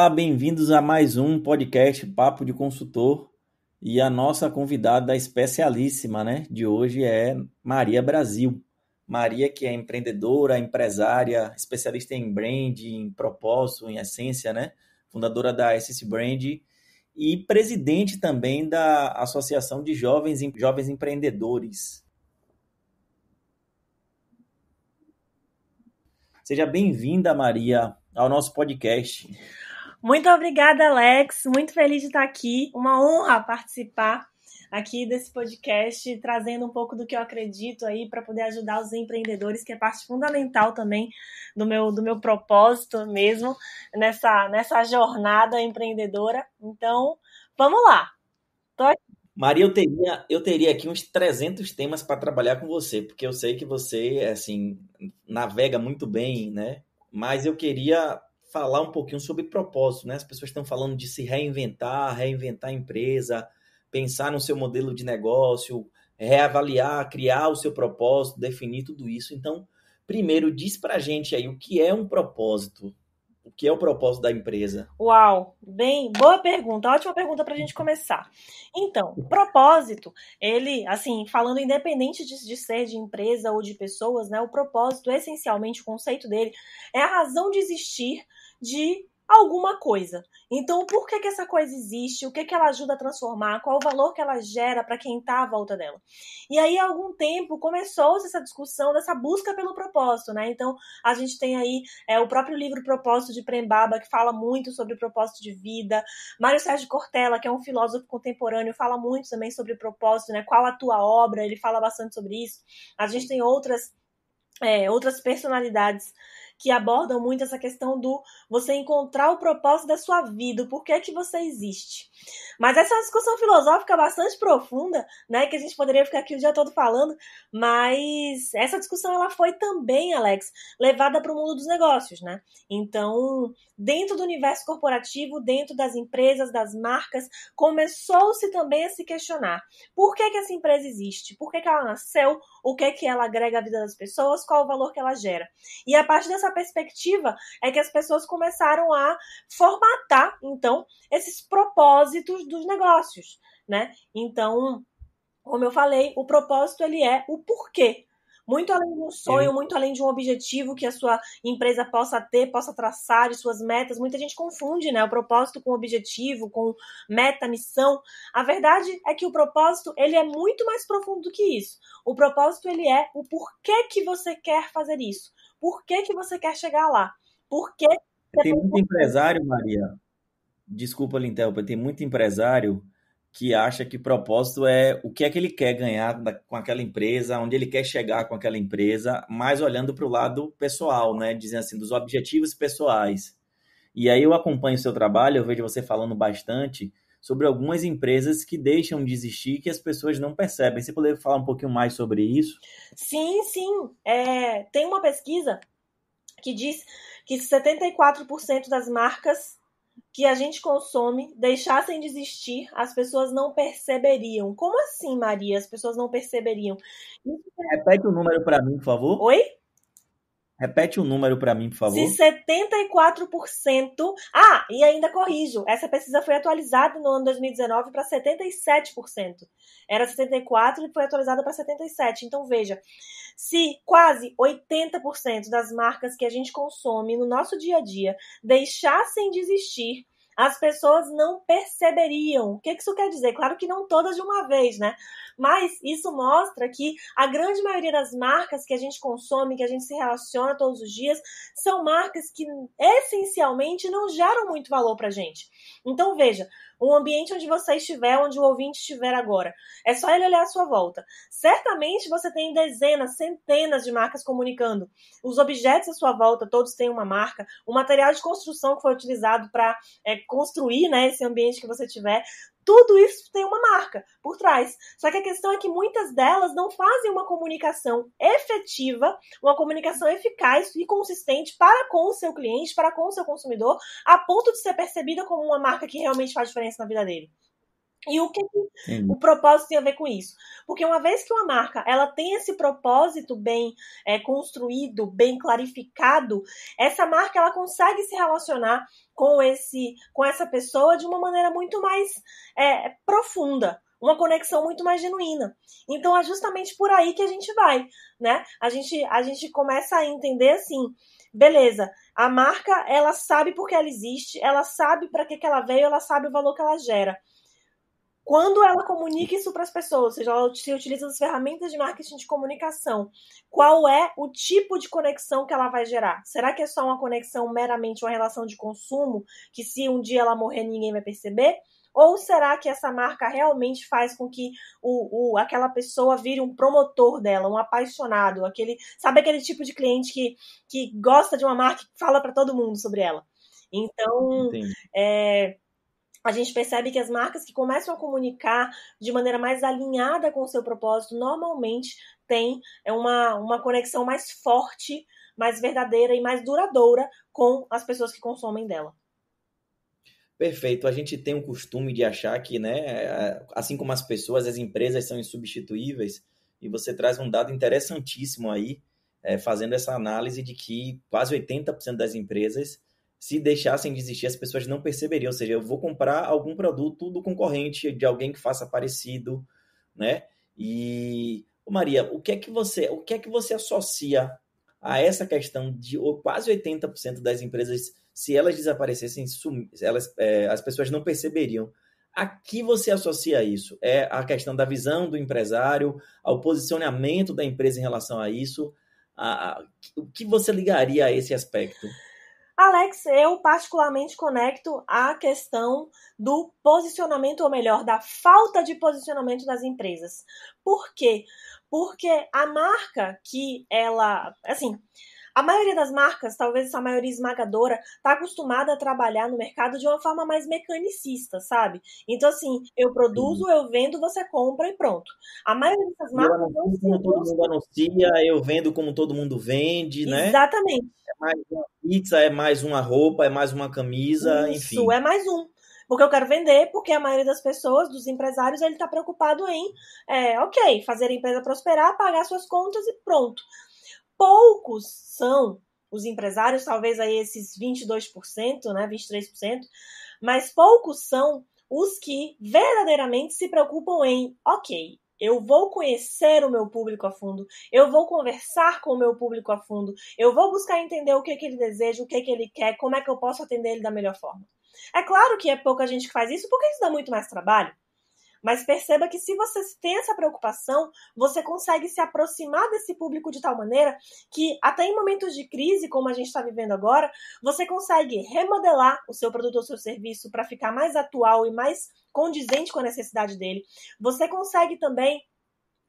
Olá, bem-vindos a mais um podcast Papo de Consultor. E a nossa convidada especialíssima né, de hoje é Maria Brasil. Maria, que é empreendedora, empresária, especialista em brand, em propósito, em essência, né? Fundadora da SS Brand e presidente também da Associação de Jovens, Jovens Empreendedores. Seja bem-vinda, Maria, ao nosso podcast. Muito obrigada, Alex. Muito feliz de estar aqui. Uma honra participar aqui desse podcast, trazendo um pouco do que eu acredito aí para poder ajudar os empreendedores, que é parte fundamental também do meu, do meu propósito mesmo nessa, nessa jornada empreendedora. Então, vamos lá. Tô... Maria, eu teria, eu teria aqui uns 300 temas para trabalhar com você, porque eu sei que você, assim, navega muito bem, né? Mas eu queria falar um pouquinho sobre propósito, né? As pessoas estão falando de se reinventar, reinventar a empresa, pensar no seu modelo de negócio, reavaliar, criar o seu propósito, definir tudo isso. Então, primeiro diz pra gente aí o que é um propósito. O que é o propósito da empresa? Uau, bem, boa pergunta, ótima pergunta para a gente começar. Então, propósito, ele, assim, falando independente de, de, ser de empresa ou de pessoas, né, o propósito, essencialmente, o conceito dele é a razão de existir de alguma coisa. Então, por que, que essa coisa existe? O que, que ela ajuda a transformar? Qual o valor que ela gera para quem está à volta dela? E aí, há algum tempo, começou-se essa discussão dessa busca pelo propósito, né? Então, a gente tem aí é, o próprio livro Propósito de Prembaba, que fala muito sobre o propósito de vida. Mário Sérgio Cortella, que é um filósofo contemporâneo, fala muito também sobre o propósito, né? Qual a tua obra? Ele fala bastante sobre isso. A gente tem outras é, outras personalidades que abordam muito essa questão do você encontrar o propósito da sua vida, por que é que você existe. Mas essa é uma discussão filosófica bastante profunda, né, que a gente poderia ficar aqui o dia todo falando, mas essa discussão ela foi também, Alex, levada para o mundo dos negócios, né? Então, dentro do universo corporativo, dentro das empresas, das marcas, começou-se também a se questionar: por que que essa empresa existe? Por que que ela nasceu? O que que ela agrega à vida das pessoas? Qual o valor que ela gera? E a partir dessa essa perspectiva é que as pessoas começaram a formatar, então, esses propósitos dos negócios, né? Então, como eu falei, o propósito ele é o porquê. Muito além de um sonho, muito além de um objetivo que a sua empresa possa ter, possa traçar, de suas metas. Muita gente confunde né, o propósito com objetivo, com meta, missão. A verdade é que o propósito ele é muito mais profundo do que isso. O propósito ele é o porquê que você quer fazer isso. Por que, que você quer chegar lá? Por que. Tem muito empresário, Maria. Desculpa, Lintel, tem muito empresário que acha que propósito é o que é que ele quer ganhar com aquela empresa, onde ele quer chegar com aquela empresa, mas olhando para o lado pessoal, né? Dizendo assim, dos objetivos pessoais. E aí eu acompanho o seu trabalho, eu vejo você falando bastante sobre algumas empresas que deixam de existir que as pessoas não percebem. Você poderia falar um pouquinho mais sobre isso? Sim, sim. É, tem uma pesquisa que diz que 74% das marcas que a gente consome deixassem de existir, as pessoas não perceberiam. Como assim, Maria? As pessoas não perceberiam. Repete o número para mim, por favor. Oi? Repete o um número para mim, por favor. De 74%. Ah, e ainda corrijo. Essa pesquisa foi atualizada no ano 2019 para 77%. Era 74 e foi atualizada para 77. Então veja, se quase 80% das marcas que a gente consome no nosso dia a dia deixassem de existir, as pessoas não perceberiam. O que isso quer dizer? Claro que não todas de uma vez, né? Mas isso mostra que a grande maioria das marcas que a gente consome, que a gente se relaciona todos os dias, são marcas que essencialmente não geram muito valor pra gente. Então, veja, o ambiente onde você estiver, onde o ouvinte estiver agora. É só ele olhar à sua volta. Certamente você tem dezenas, centenas de marcas comunicando. Os objetos à sua volta, todos têm uma marca. O material de construção que foi utilizado para é, construir né, esse ambiente que você tiver, tudo isso tem uma marca por trás. Só que a questão é que muitas delas não fazem uma comunicação efetiva, uma comunicação eficaz e consistente para com o seu cliente, para com o seu consumidor, a ponto de ser percebida como uma marca que realmente faz diferença na vida dele. E o que Sim. o propósito tem a ver com isso? Porque uma vez que uma marca ela tem esse propósito bem é, construído, bem clarificado, essa marca ela consegue se relacionar com esse com essa pessoa de uma maneira muito mais é, profunda, uma conexão muito mais genuína. Então é justamente por aí que a gente vai, né? A gente a gente começa a entender assim, beleza? A marca ela sabe por que ela existe, ela sabe para que, que ela veio, ela sabe o valor que ela gera. Quando ela comunica isso para as pessoas, ou seja, ela se utiliza as ferramentas de marketing de comunicação, qual é o tipo de conexão que ela vai gerar? Será que é só uma conexão meramente uma relação de consumo, que se um dia ela morrer ninguém vai perceber? Ou será que essa marca realmente faz com que o, o, aquela pessoa vire um promotor dela, um apaixonado, aquele, sabe aquele tipo de cliente que, que gosta de uma marca e fala para todo mundo sobre ela? Então, é, a gente percebe que as marcas que começam a comunicar de maneira mais alinhada com o seu propósito normalmente têm é uma, uma conexão mais forte, mais verdadeira e mais duradoura com as pessoas que consomem dela. Perfeito. A gente tem o costume de achar que, né, é, assim como as pessoas, as empresas são insubstituíveis. E você traz um dado interessantíssimo aí, é, fazendo essa análise de que quase 80% das empresas se deixassem de existir, as pessoas não perceberiam. Ou seja, eu vou comprar algum produto do concorrente, de alguém que faça parecido, né? E Ô, Maria, o que é que você, o que é que você associa a essa questão de quase 80% das empresas, se elas desaparecessem, elas, é, as pessoas não perceberiam. A que você associa isso? É a questão da visão do empresário, ao posicionamento da empresa em relação a isso? A, a, o que você ligaria a esse aspecto? Alex, eu particularmente conecto a questão do posicionamento, ou melhor, da falta de posicionamento das empresas. Por quê? Porque a marca que ela, assim, a maioria das marcas, talvez a maioria esmagadora, está acostumada a trabalhar no mercado de uma forma mais mecanicista, sabe? Então, assim, eu produzo, eu vendo, você compra e pronto. A maioria das marcas. Eu anuncio como todo mundo anuncia, eu vendo como todo mundo vende, né? Exatamente. É mais uma pizza, é mais uma roupa, é mais uma camisa, Isso, enfim. Isso, é mais um porque eu quero vender, porque a maioria das pessoas, dos empresários, ele está preocupado em, é, ok, fazer a empresa prosperar, pagar suas contas e pronto poucos são os empresários, talvez aí esses 22%, né, 23%, mas poucos são os que verdadeiramente se preocupam em, ok, eu vou conhecer o meu público a fundo, eu vou conversar com o meu público a fundo, eu vou buscar entender o que, é que ele deseja, o que, é que ele quer, como é que eu posso atender ele da melhor forma. É claro que é pouca gente que faz isso, porque isso dá muito mais trabalho. Mas perceba que se você tem essa preocupação, você consegue se aproximar desse público de tal maneira que, até em momentos de crise, como a gente está vivendo agora, você consegue remodelar o seu produto ou seu serviço para ficar mais atual e mais condizente com a necessidade dele. Você consegue também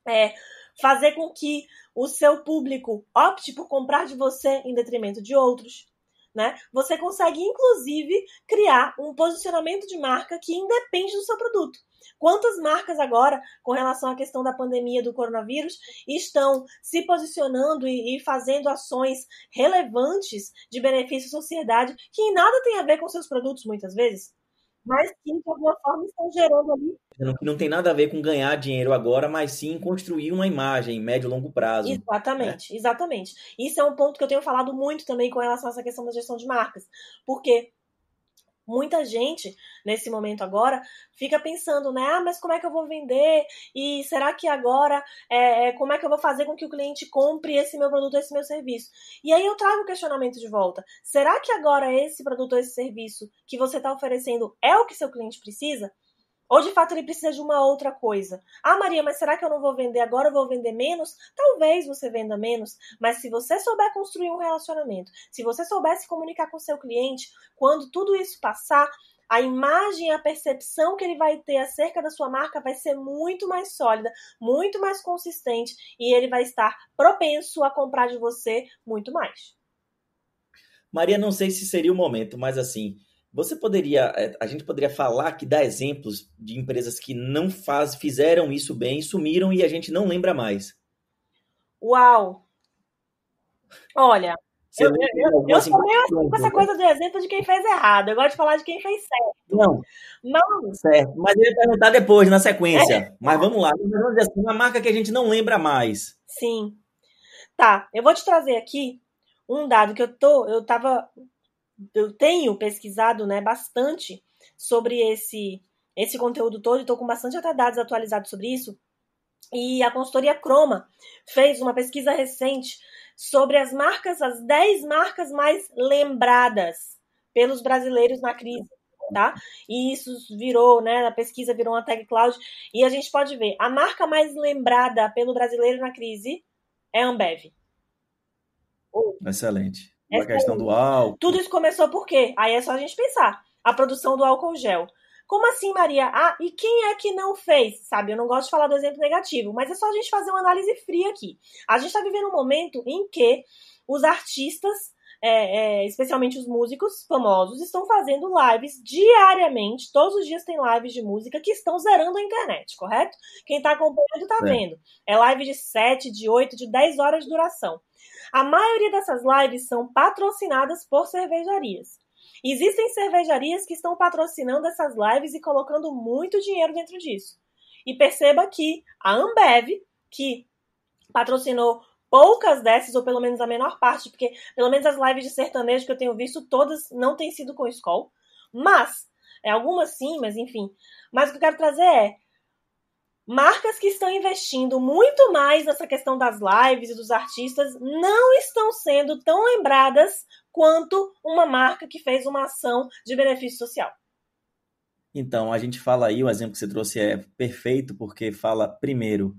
é, fazer com que o seu público opte por comprar de você em detrimento de outros né? Você consegue, inclusive, criar um posicionamento de marca que independe do seu produto. Quantas marcas agora, com relação à questão da pandemia do coronavírus, estão se posicionando e, e, fazendo ações relevantes de benefício à sociedade que em nada tem a ver com seus produtos, muitas vezes? mas que de alguma forma estão gerando ali. Não, não tem nada a ver com ganhar dinheiro agora, mas sim construir uma imagem médio e longo prazo. Exatamente, né? exatamente. Isso é um ponto que eu tenho falado muito também com relação a essa questão da gestão de marcas, porque Muita gente, nesse momento agora, fica pensando, né? Ah, mas como é que eu vou vender? E será que agora, é, é, como é que eu vou fazer com que o cliente compre esse meu produto, esse meu serviço? E aí eu trago o questionamento de volta. Será que agora esse produto, esse serviço que você está oferecendo é o que seu cliente precisa? Ou de fato ele precisa de uma outra coisa. Ah, Maria, mas será que eu não vou vender agora? Eu vou vender menos? Talvez você venda menos, mas se você souber construir um relacionamento, se você souber se comunicar com seu cliente, quando tudo isso passar, a imagem, a percepção que ele vai ter acerca da sua marca vai ser muito mais sólida, muito mais consistente e ele vai estar propenso a comprar de você muito mais. Maria, não sei se seria o momento, mas assim, você poderia, é, a gente poderia falar que dá exemplos de empresas que não faz, fizeram isso bem, sumiram e a gente não lembra mais. Uau! Olha, Você eu, eu, eu sou meio assim com essa né? coisa do exemplo de quem fez errado. Eu gosto de falar de quem fez certo. Não. Não. Certo. Mas eu ia perguntar depois, na sequência. É. Mas vamos lá. Assim, uma marca que a gente não lembra mais. Sim. Tá. Eu vou te trazer aqui um dado que eu tô. Eu tava eu tenho pesquisado né, bastante sobre esse, esse conteúdo todo e estou com bastante até dados atualizados sobre isso. E a consultoria Croma fez uma pesquisa recente sobre as marcas, as 10 marcas mais lembradas pelos brasileiros na crise. Tá? E isso virou, né? A pesquisa virou uma tag cloud. E a gente pode ver, a marca mais lembrada pelo brasileiro na crise é a Ambev. Excelente é a questão do álcool. Tudo isso começou por quê? Aí é só a gente pensar. A produção do álcool gel. Como assim, Maria? Ah, e quem é que não fez? Sabe, eu não gosto de falar do exemplo negativo, mas é só a gente fazer uma análise fria aqui. A gente está vivendo um momento em que os artistas é, é, especialmente os músicos famosos, estão fazendo lives diariamente. Todos os dias tem lives de música que estão zerando a internet, correto? Quem está acompanhando está é. vendo. É live de 7, de 8, de 10 horas de duração. A maioria dessas lives são patrocinadas por cervejarias. Existem cervejarias que estão patrocinando essas lives e colocando muito dinheiro dentro disso. E perceba que a Ambev, que patrocinou poucas dessas, ou pelo menos a menor parte, porque pelo menos as lives de sertanejo que eu tenho visto, todas não têm sido com escol. Mas, é, algumas sim, mas enfim. Mas o que eu quero trazer é marcas que estão investindo muito mais nessa questão das lives e dos artistas não estão sendo tão lembradas quanto uma marca que fez uma ação de benefício social. Então, a gente fala aí, o exemplo que você trouxe é perfeito, porque fala primeiro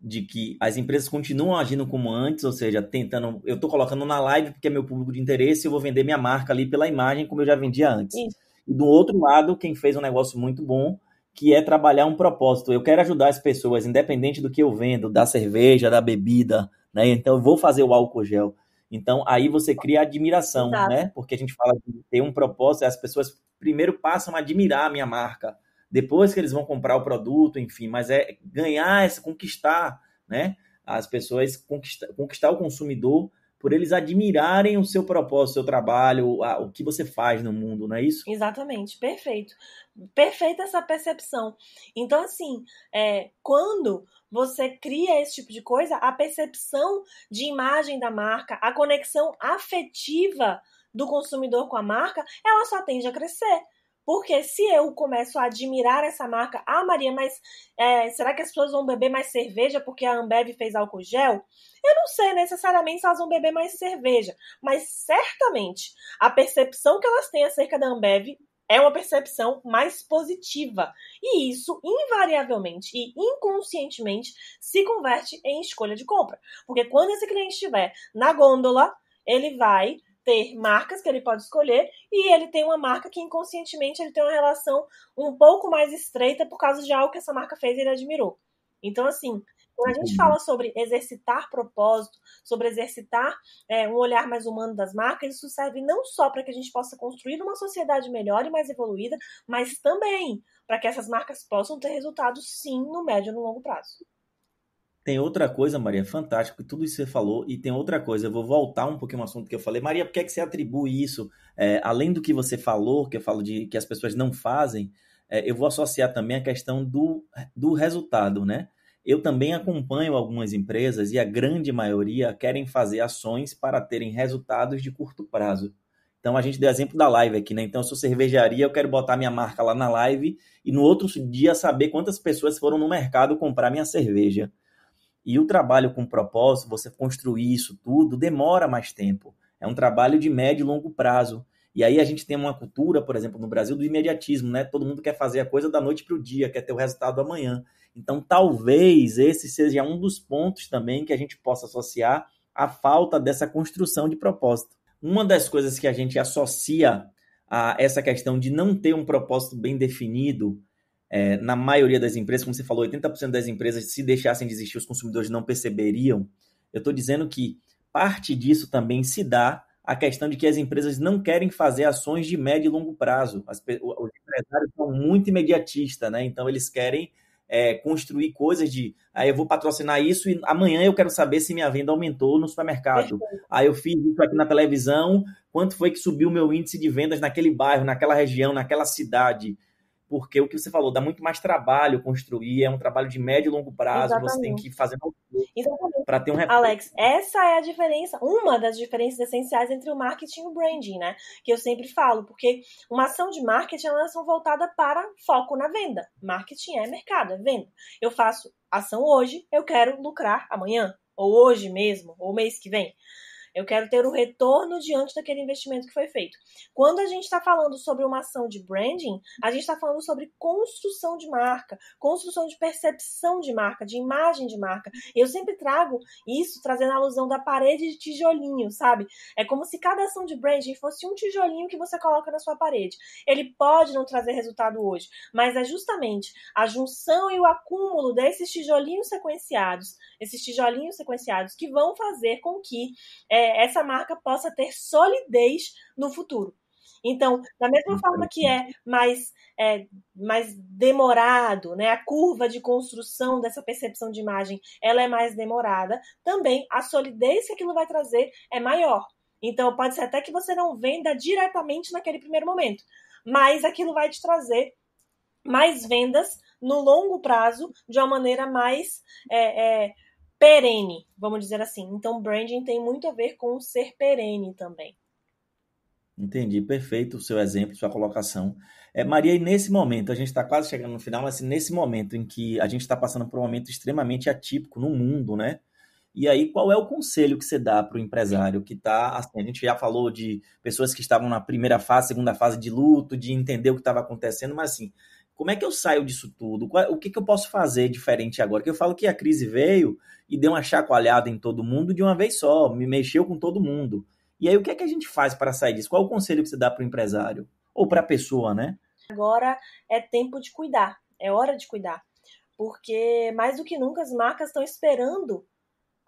de que as empresas continuam agindo como antes, ou seja, tentando. Eu estou colocando na live porque é meu público de interesse, eu vou vender minha marca ali pela imagem como eu já vendia antes. Isso. E do outro lado, quem fez um negócio muito bom, que é trabalhar um propósito. Eu quero ajudar as pessoas, independente do que eu vendo, da cerveja, da bebida, né? Então eu vou fazer o álcool gel. Então aí você cria admiração, Exato. né? Porque a gente fala de ter um propósito, é as pessoas primeiro passam a admirar a minha marca depois que eles vão comprar o produto, enfim, mas é ganhar, essa, é conquistar, né? As pessoas, conquistar, conquistar o consumidor por eles admirarem o seu propósito, o seu trabalho, a, o que você faz no mundo, não é isso? Exatamente, perfeito. Perfeita essa percepção. Então, assim, é, quando você cria esse tipo de coisa, a percepção de imagem da marca, a conexão afetiva do consumidor com a marca, ela só tende a crescer. Porque se eu começo a admirar essa marca, ah, Maria, mas é, será que as pessoas vão beber mais cerveja porque a Ambev fez álcool gel? Eu não sei necessariamente se elas vão beber mais cerveja, mas certamente a percepção que elas têm acerca da Ambev é uma percepção mais positiva. E isso, invariavelmente e inconscientemente, se converte em escolha de compra. Porque quando esse cliente estiver na gôndola, ele vai ter marcas que ele pode escolher e ele tem uma marca que inconscientemente ele tem uma relação um pouco mais estreita por causa de algo que essa marca fez e ele admirou. Então, assim, quando a gente fala sobre exercitar propósito, sobre exercitar é, um olhar mais humano das marcas, isso serve não só para que a gente possa construir uma sociedade melhor e mais evoluída, mas também para que essas marcas possam ter resultados, sim, no médio e no longo prazo. Tem outra coisa, Maria, fantástico, tudo isso que você falou, e tem outra coisa, eu vou voltar um pouquinho ao assunto que eu falei. Maria, por que, é que você atribui isso, é, além do que você falou, que eu falo de que as pessoas não fazem, é, eu vou associar também a questão do, do resultado, né? Eu também acompanho algumas empresas e a grande maioria querem fazer ações para terem resultados de curto prazo. Então a gente deu exemplo da live aqui, né? Então, se eu cervejaria, eu quero botar minha marca lá na live e no outro dia saber quantas pessoas foram no mercado comprar minha cerveja. E o trabalho com propósito, você construir isso tudo, demora mais tempo. É um trabalho de médio e longo prazo. E aí a gente tem uma cultura, por exemplo, no Brasil, do imediatismo, né? Todo mundo quer fazer a coisa da noite para o dia, quer ter o resultado amanhã. Então, talvez esse seja um dos pontos também que a gente possa associar à falta dessa construção de propósito. Uma das coisas que a gente associa a essa questão de não ter um propósito bem definido é, na maioria das empresas, como você falou, 80% das empresas, se deixassem de existir, os consumidores não perceberiam. Eu estou dizendo que parte disso também se dá a questão de que as empresas não querem fazer ações de médio e longo prazo. As, os empresários são muito imediatistas, né? Então eles querem é, construir coisas de aí ah, eu vou patrocinar isso e amanhã eu quero saber se minha venda aumentou no supermercado. Aí ah, eu fiz isso aqui na televisão, quanto foi que subiu o meu índice de vendas naquele bairro, naquela região, naquela cidade porque o que você falou, dá muito mais trabalho construir, é um trabalho de médio e longo prazo, Exatamente. você tem que fazer para ter um retorno. Alex, essa é a diferença, uma das diferenças essenciais entre o marketing e o branding, né? Que eu sempre falo, porque uma ação de marketing é uma ação voltada para foco na venda. Marketing é mercado, é venda. Eu faço ação hoje, eu quero lucrar amanhã, ou hoje mesmo, ou mês que vem. Eu quero ter o retorno diante daquele investimento que foi feito. Quando a gente está falando sobre uma ação de branding, a gente está falando sobre construção de marca, construção de percepção de marca, de imagem de marca. Eu sempre trago isso trazendo a alusão da parede de tijolinho, sabe? É como se cada ação de branding fosse um tijolinho que você coloca na sua parede. Ele pode não trazer resultado hoje, mas é justamente a junção e o acúmulo desses tijolinhos sequenciados, esses tijolinhos sequenciados que vão fazer com que é, é, essa marca possa ter solidez no futuro. Então, da mesma uhum. forma que é mais, é, mais demorado, né, a curva de construção dessa percepção de imagem, ela é mais demorada, também a solidez que aquilo vai trazer é maior. Então, pode ser até que você não venda diretamente naquele primeiro momento, mas aquilo vai te trazer mais vendas no longo prazo de uma maneira mais é, é, perene, vamos dizer assim. Então, branding tem muito a ver com ser perene também. Entendi, perfeito o seu exemplo, sua colocação. É, Maria, e nesse momento, a gente está quase chegando no final, mas nesse momento em que a gente está passando por um momento extremamente atípico no mundo, né? E aí, qual é o conselho que você dá para o empresário que está, assim, a gente já falou de pessoas que estavam na primeira fase, segunda fase de luto, de entender o que estava acontecendo, mas assim, como é que eu saio disso tudo? O que, que eu posso fazer diferente agora? Que eu falo que a crise veio e deu uma chacoalhada em todo mundo de uma vez só, me mexeu com todo mundo. E aí, o que é que a gente faz para sair disso? Qual é o conselho que você dá para o empresário? Ou para a pessoa, né? Agora é tempo de cuidar, é hora de cuidar. Porque mais do que nunca as marcas estão esperando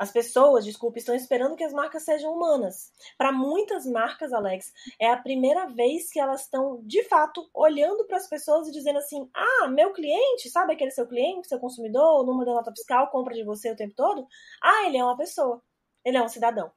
as pessoas, desculpe, estão esperando que as marcas sejam humanas. Para muitas marcas, Alex, é a primeira vez que elas estão, de fato, olhando para as pessoas e dizendo assim: ah, meu cliente, sabe aquele seu cliente, seu consumidor, o número da nota fiscal, compra de você o tempo todo? Ah, ele é uma pessoa, ele é um cidadão.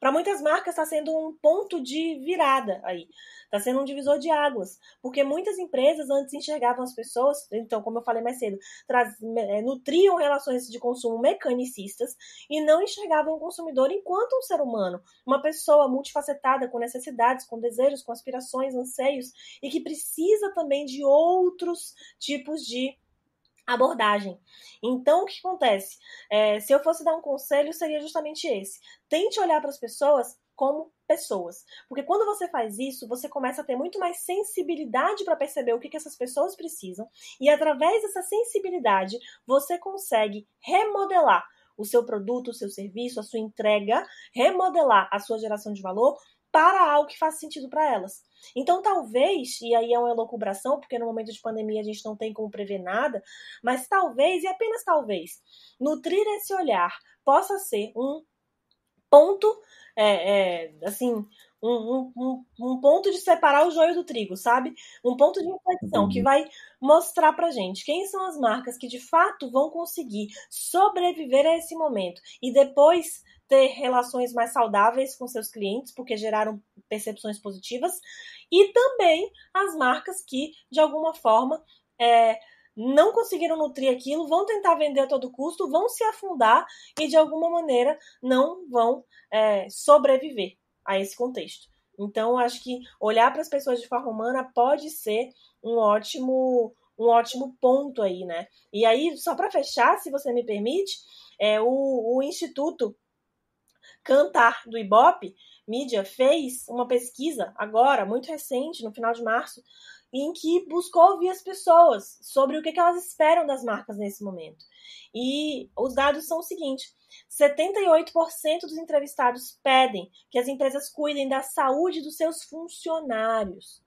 Para muitas marcas está sendo um ponto de virada aí, está sendo um divisor de águas, porque muitas empresas antes enxergavam as pessoas, então como eu falei mais cedo, traz, eh, nutriam relações de consumo mecanicistas e não enxergavam o consumidor enquanto um ser humano, uma pessoa multifacetada com necessidades, com desejos, com aspirações, anseios e que precisa também de outros tipos de abordagem. Então, o que acontece? É, se eu fosse dar um conselho, seria justamente esse. Tente olhar para as pessoas como pessoas. Porque quando você faz isso, você começa a ter muito mais sensibilidade para perceber o que, que essas pessoas precisam, e através dessa sensibilidade, você consegue remodelar o seu produto, o seu serviço, a sua entrega, remodelar a sua geração de valor para algo que faça sentido para elas. Então, talvez, e aí é uma elucubração, porque no momento de pandemia a gente não tem como prever nada, mas talvez, e apenas talvez, nutrir esse olhar possa ser um ponto, é, é, assim, um, um, um, ponto de separar o joio do trigo, sabe? Um ponto de reflexão que vai mostrar para gente quem são as marcas que de fato vão conseguir sobreviver a esse momento e depois ter relações mais saudáveis com seus clientes, porque geraram percepções positivas, e também as marcas que, de alguma forma, é, não conseguiram nutrir aquilo, vão tentar vender a todo custo, vão se afundar e, de alguma maneira, não vão é, sobreviver a esse contexto. Então, acho que olhar para as pessoas de forma humana pode ser um ótimo um ótimo ponto aí, né? E aí, só para fechar, se você me permite, é, o, o Instituto Cantar do Ibope Mídia fez uma pesquisa agora, muito recente, no final de março, em que buscou ouvir as pessoas sobre o que elas esperam das marcas nesse momento. E os dados são o seguinte: 78% dos entrevistados pedem que as empresas cuidem da saúde dos seus funcionários.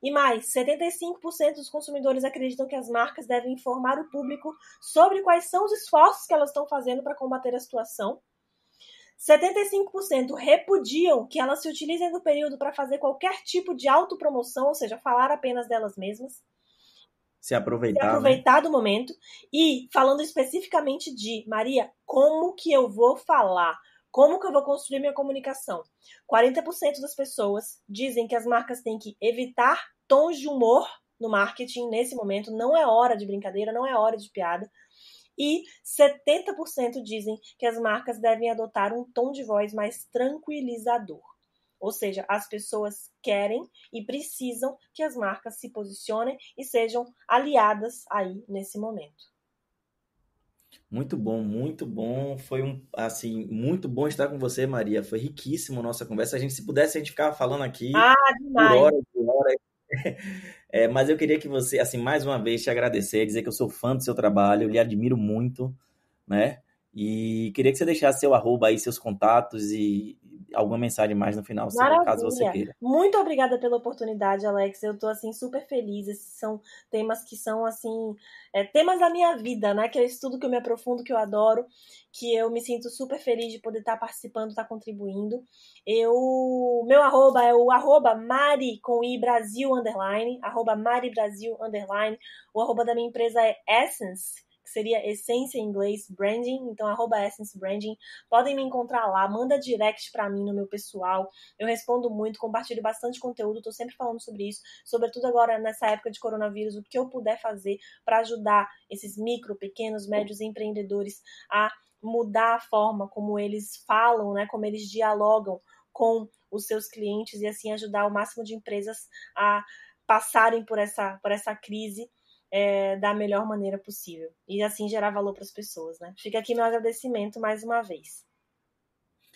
E mais, 75% dos consumidores acreditam que as marcas devem informar o público sobre quais são os esforços que elas estão fazendo para combater a situação. 75% repudiam que elas se utilizem do período para fazer qualquer tipo de autopromoção, ou seja, falar apenas delas mesmas. Se aproveitar. Se aproveitar né? do momento. E falando especificamente de, Maria, como que eu vou falar? Como que eu vou construir minha comunicação? 40% das pessoas dizem que as marcas têm que evitar tons de humor no marketing nesse momento. Não é hora de brincadeira, não é hora de piada. E 70% dizem que as marcas devem adotar um tom de voz mais tranquilizador. Ou seja, as pessoas querem e precisam que as marcas se posicionem e sejam aliadas aí nesse momento. Muito bom, muito bom. Foi um assim, muito bom estar com você, Maria. Foi riquíssimo a nossa conversa. A gente se pudesse a gente ficava falando aqui ah, demais. por horas, por horas. É, mas eu queria que você, assim, mais uma vez te agradecer, dizer que eu sou fã do seu trabalho, eu lhe admiro muito, né? E queria que você deixasse seu arroba aí, seus contatos e alguma mensagem mais no final, se, assim, caso você queira. Muito obrigada pela oportunidade, Alex. Eu tô assim super feliz. Esses são temas que são assim, é, temas da minha vida, né? Que é estudo, que eu me aprofundo, que eu adoro, que eu me sinto super feliz de poder estar tá participando, estar tá contribuindo. Eu, meu arroba é o arroba Mari com i Brasil underline, arroba Mari Brasil underline. O arroba da minha empresa é Essence seria Essência em inglês Branding, então arroba Essence Branding. Podem me encontrar lá, manda direct para mim no meu pessoal. Eu respondo muito, compartilho bastante conteúdo, tô sempre falando sobre isso, sobretudo agora nessa época de coronavírus, o que eu puder fazer para ajudar esses micro, pequenos, médios empreendedores a mudar a forma como eles falam, né, como eles dialogam com os seus clientes e assim ajudar o máximo de empresas a passarem por essa, por essa crise é, da melhor maneira possível e assim gerar valor para as pessoas, né? Fica aqui meu agradecimento mais uma vez.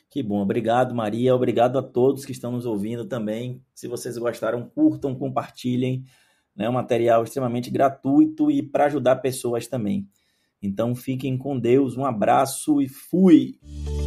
Que bom, obrigado Maria, obrigado a todos que estão nos ouvindo também. Se vocês gostaram, curtam, compartilhem, né? Um material é extremamente gratuito e para ajudar pessoas também. Então fiquem com Deus, um abraço e fui.